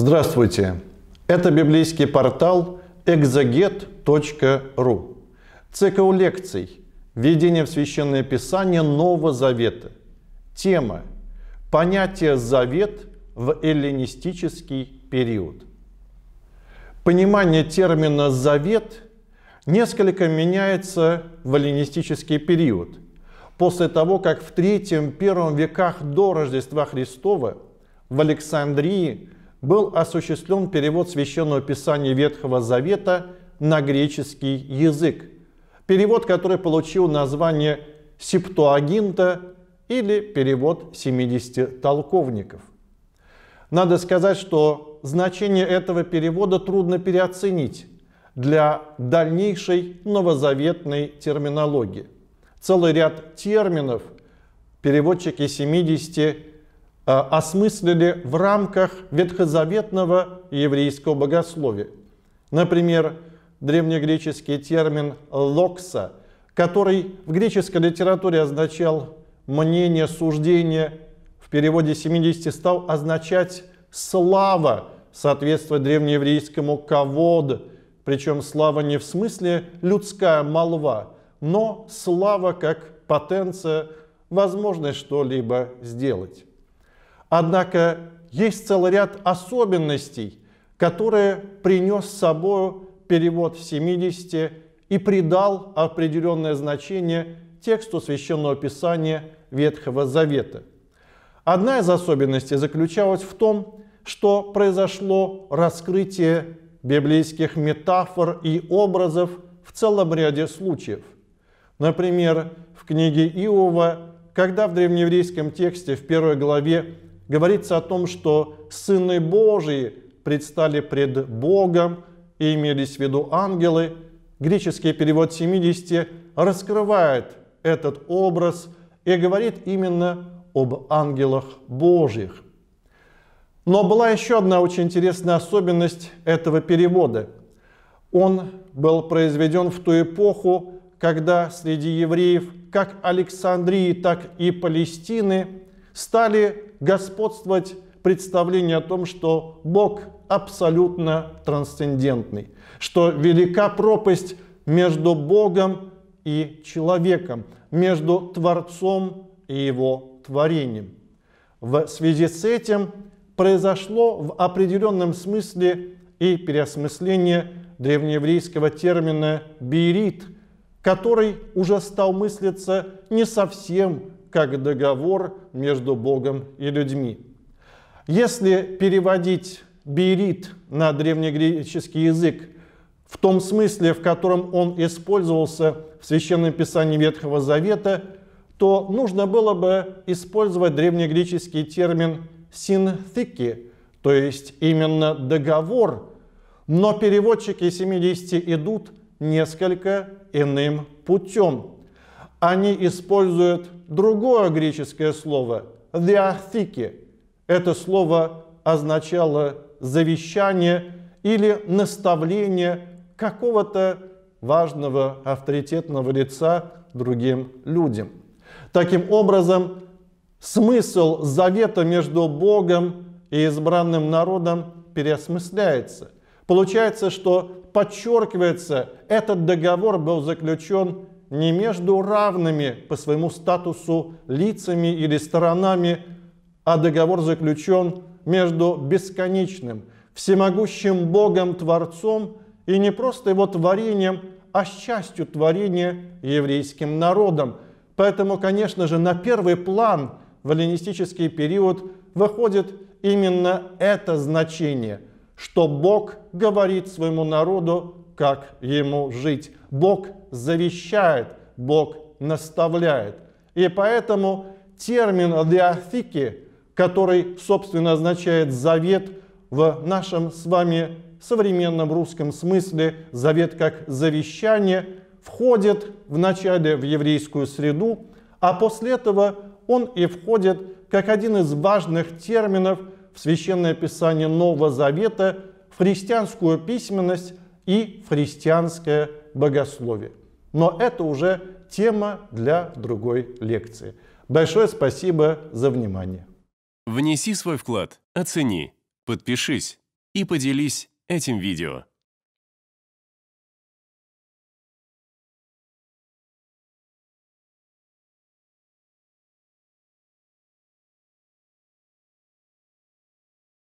Здравствуйте! Это библейский портал exeget.ru. Цикл лекций «Введение в Священное Писание Нового Завета». Тема «Понятие «завет» в эллинистический период». Понимание термина «завет» несколько меняется в эллинистический период – после того, как в III-I веках до Рождества Христова в Александрии был осуществлен перевод священного писания Ветхого Завета на греческий язык. Перевод, который получил название «Септуагинта» или перевод 70 толковников. Надо сказать, что значение этого перевода трудно переоценить для дальнейшей новозаветной терминологии. Целый ряд терминов переводчики 70 Э, осмыслили в рамках ветхозаветного еврейского богословия. Например, древнегреческий термин «локса», который в греческой литературе означал «мнение, суждение», в переводе 70 стал означать «слава», соответствуя древнееврейскому «кавод», причем слава не в смысле «людская молва», но слава как потенция, возможность что-либо сделать. Однако есть целый ряд особенностей, которые принес с собой перевод 70 и придал определенное значение тексту Священного Писания Ветхого Завета. Одна из особенностей заключалась в том, что произошло раскрытие библейских метафор и образов в целом ряде случаев. Например, в книге Иова, когда в древнееврейском тексте в первой главе говорится о том, что сыны Божии предстали пред Богом и имелись в виду ангелы. Греческий перевод 70 раскрывает этот образ и говорит именно об ангелах Божьих. Но была еще одна очень интересная особенность этого перевода. Он был произведен в ту эпоху, когда среди евреев как Александрии, так и Палестины стали господствовать представление о том, что Бог абсолютно трансцендентный, что велика пропасть между Богом и человеком, между Творцом и его творением. В связи с этим произошло в определенном смысле и переосмысление древнееврейского термина «бирит», который уже стал мыслиться не совсем как договор между Богом и людьми. Если переводить берит на древнегреческий язык в том смысле, в котором он использовался в Священном Писании Ветхого Завета, то нужно было бы использовать древнегреческий термин синтики, то есть именно договор, но переводчики 70 идут несколько иным путем они используют другое греческое слово «диахтики». Это слово означало завещание или наставление какого-то важного авторитетного лица другим людям. Таким образом, смысл завета между Богом и избранным народом переосмысляется. Получается, что подчеркивается, этот договор был заключен не между равными по своему статусу лицами или сторонами, а договор заключен между бесконечным, всемогущим Богом Творцом и не просто его творением, а счастью творения еврейским народом. Поэтому, конечно же, на первый план в эллинистический период выходит именно это значение, что Бог говорит своему народу как ему жить. Бог завещает, Бог наставляет. И поэтому термин для фики, который, собственно, означает «завет», в нашем с вами современном русском смысле «завет как завещание» входит вначале в еврейскую среду, а после этого он и входит как один из важных терминов в Священное Писание Нового Завета, в христианскую письменность, и христианское богословие. Но это уже тема для другой лекции. Большое спасибо за внимание. Внеси свой вклад, оцени, подпишись и поделись этим видео.